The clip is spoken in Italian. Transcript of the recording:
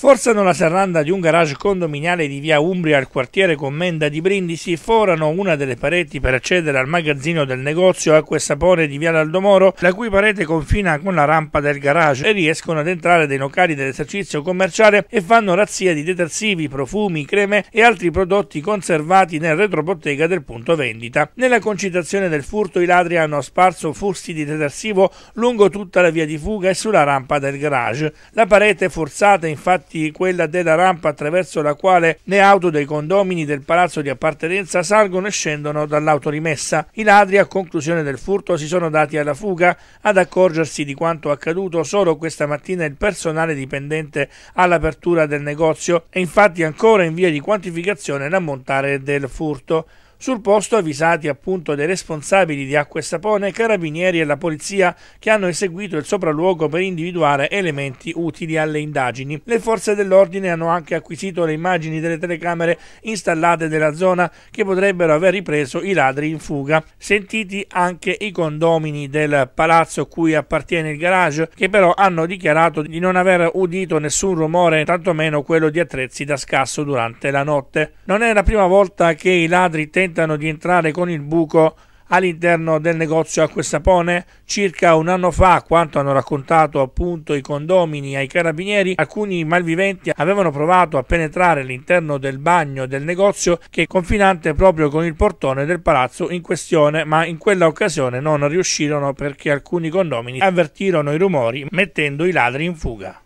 Forzano la serranda di un garage condominiale di via Umbria al quartiere Commenda di Brindisi, forano una delle pareti per accedere al magazzino del negozio Acqua e Sapone di via Laldomoro, la cui parete confina con la rampa del garage, e riescono ad entrare dei locali dell'esercizio commerciale e fanno razzia di detersivi, profumi, creme e altri prodotti conservati nel retrobottega del punto vendita. Nella concitazione del furto i ladri hanno sparso fusti di detersivo lungo tutta la via di fuga e sulla rampa del garage. La parete forzata infatti infatti quella della rampa attraverso la quale le auto dei condomini del palazzo di appartenenza salgono e scendono dall'autorimessa. I ladri a conclusione del furto si sono dati alla fuga ad accorgersi di quanto accaduto solo questa mattina il personale dipendente all'apertura del negozio è infatti ancora in via di quantificazione l'ammontare del furto. Sul posto avvisati appunto dei responsabili di Acqua e Sapone, carabinieri e la polizia che hanno eseguito il sopralluogo per individuare elementi utili alle indagini. Le forze dell'ordine hanno anche acquisito le immagini delle telecamere installate nella zona che potrebbero aver ripreso i ladri in fuga. Sentiti anche i condomini del palazzo cui appartiene il garage che però hanno dichiarato di non aver udito nessun rumore, tantomeno quello di attrezzi da scasso durante la notte. Non è la prima volta che i ladri tentano tentano di entrare con il buco all'interno del negozio acque sapone circa un anno fa quanto hanno raccontato appunto i condomini ai carabinieri alcuni malviventi avevano provato a penetrare all'interno del bagno del negozio che è confinante proprio con il portone del palazzo in questione ma in quella occasione non riuscirono perché alcuni condomini avvertirono i rumori mettendo i ladri in fuga